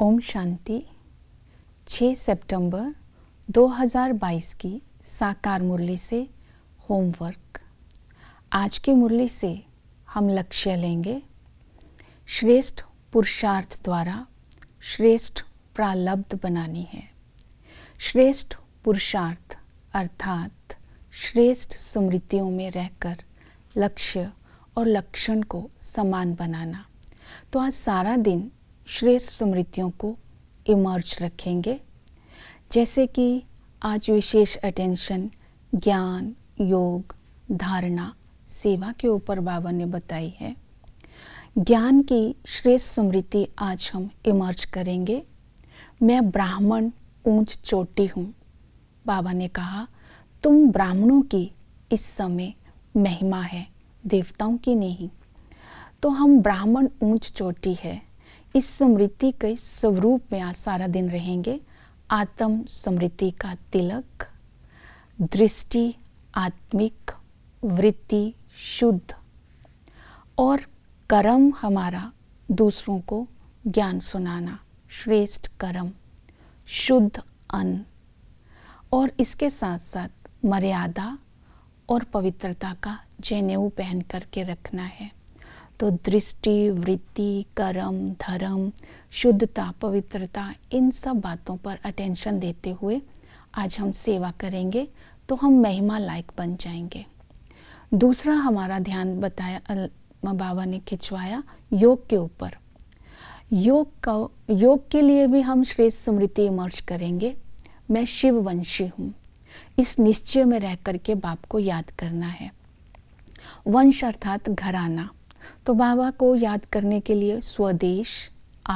ओम शांति 6 सितंबर 2022 की साकार मुरली से होमवर्क आज की मुरली से हम लक्ष्य लेंगे श्रेष्ठ पुरुषार्थ द्वारा श्रेष्ठ प्रालब्ध बनानी है श्रेष्ठ पुरुषार्थ अर्थात श्रेष्ठ स्मृतियों में रहकर लक्ष्य और लक्षण को समान बनाना तो आज सारा दिन श्रेष्ठ स्मृतियों को इमर्ज रखेंगे जैसे कि आज विशेष अटेंशन ज्ञान योग धारणा सेवा के ऊपर बाबा ने बताई है ज्ञान की श्रेष्ठ स्मृति आज हम इमर्ज करेंगे मैं ब्राह्मण ऊंच चोटी हूँ बाबा ने कहा तुम ब्राह्मणों की इस समय महिमा है देवताओं की नहीं तो हम ब्राह्मण ऊंच चोटी है इस समृद्धि के स्वरूप में आज सारा दिन रहेंगे आत्म समृद्धि का तिलक दृष्टि आत्मिक वृत्ति शुद्ध और कर्म हमारा दूसरों को ज्ञान सुनाना श्रेष्ठ कर्म शुद्ध अन्न और इसके साथ साथ मर्यादा और पवित्रता का जनेऊ पहन करके रखना है तो दृष्टि वृत्ति कर्म धर्म शुद्धता पवित्रता इन सब बातों पर अटेंशन देते हुए आज हम सेवा करेंगे तो हम महिमा लायक बन जाएंगे दूसरा हमारा ध्यान बताया बाबा ने खिंचवाया योग के ऊपर योग का योग के लिए भी हम श्रेष्ठ स्मृति इमर्ज करेंगे मैं शिव वंशी हूँ इस निश्चय में रह करके बाप को याद करना है वंश अर्थात घराना तो बाबा को याद करने के लिए स्वदेश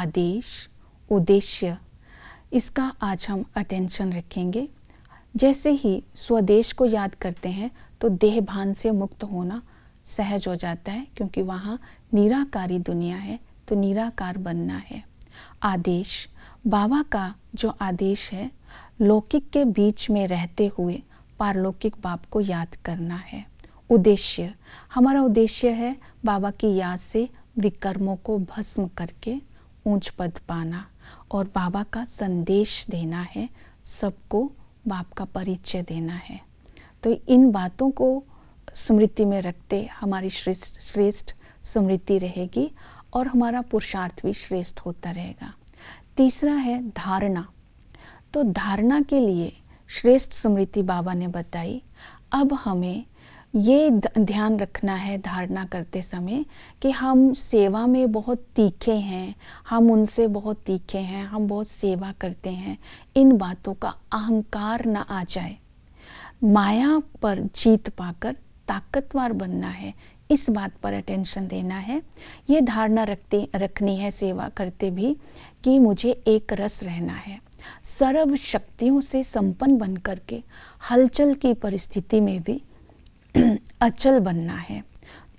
आदेश उद्देश्य इसका आज हम अटेंशन रखेंगे जैसे ही स्वदेश को याद करते हैं तो देह भान से मुक्त होना सहज हो जाता है क्योंकि वहाँ निराकारी दुनिया है तो निराकार बनना है आदेश बाबा का जो आदेश है लौकिक के बीच में रहते हुए पारलौकिक बाप को याद करना है उद्देश्य हमारा उद्देश्य है बाबा की याद से विकर्मों को भस्म करके ऊंच पद पाना और बाबा का संदेश देना है सबको बाप का परिचय देना है तो इन बातों को स्मृति में रखते हमारी श्रेष्ठ श्रेष्ठ स्मृति रहेगी और हमारा पुरुषार्थ भी श्रेष्ठ होता रहेगा तीसरा है धारणा तो धारणा के लिए श्रेष्ठ स्मृति बाबा ने बताई अब हमें ये ध्यान रखना है धारणा करते समय कि हम सेवा में बहुत तीखे हैं हम उनसे बहुत तीखे हैं हम बहुत सेवा करते हैं इन बातों का अहंकार ना आ जाए माया पर जीत पाकर ताकतवर बनना है इस बात पर अटेंशन देना है ये धारणा रखते रखनी है सेवा करते भी कि मुझे एक रस रहना है सर्व शक्तियों से संपन्न बन करके हलचल की परिस्थिति में भी अचल बनना है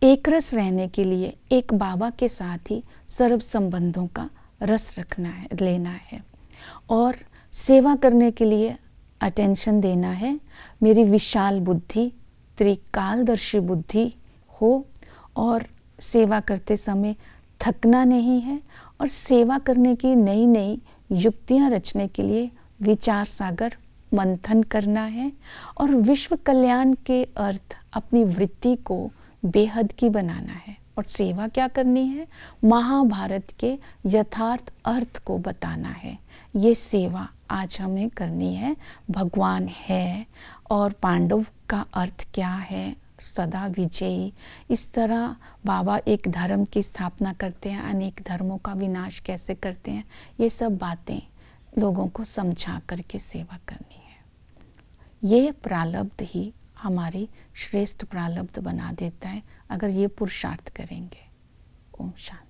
एक रस रहने के लिए एक बाबा के साथ ही सर्व संबंधों का रस रखना है लेना है और सेवा करने के लिए अटेंशन देना है मेरी विशाल बुद्धि त्रिकालदर्शी बुद्धि हो और सेवा करते समय थकना नहीं है और सेवा करने की नई नई युक्तियां रचने के लिए विचार सागर मंथन करना है और विश्व कल्याण के अर्थ अपनी वृत्ति को बेहद की बनाना है और सेवा क्या करनी है महाभारत के यथार्थ अर्थ को बताना है ये सेवा आज हमें करनी है भगवान है और पांडव का अर्थ क्या है सदा विजयी इस तरह बाबा एक धर्म की स्थापना करते हैं अनेक धर्मों का विनाश कैसे करते हैं ये सब बातें लोगों को समझा करके सेवा करनी है ये प्रालब्ध ही हमारी श्रेष्ठ प्रालब्ध बना देता है अगर ये पुरुषार्थ करेंगे ओम शांति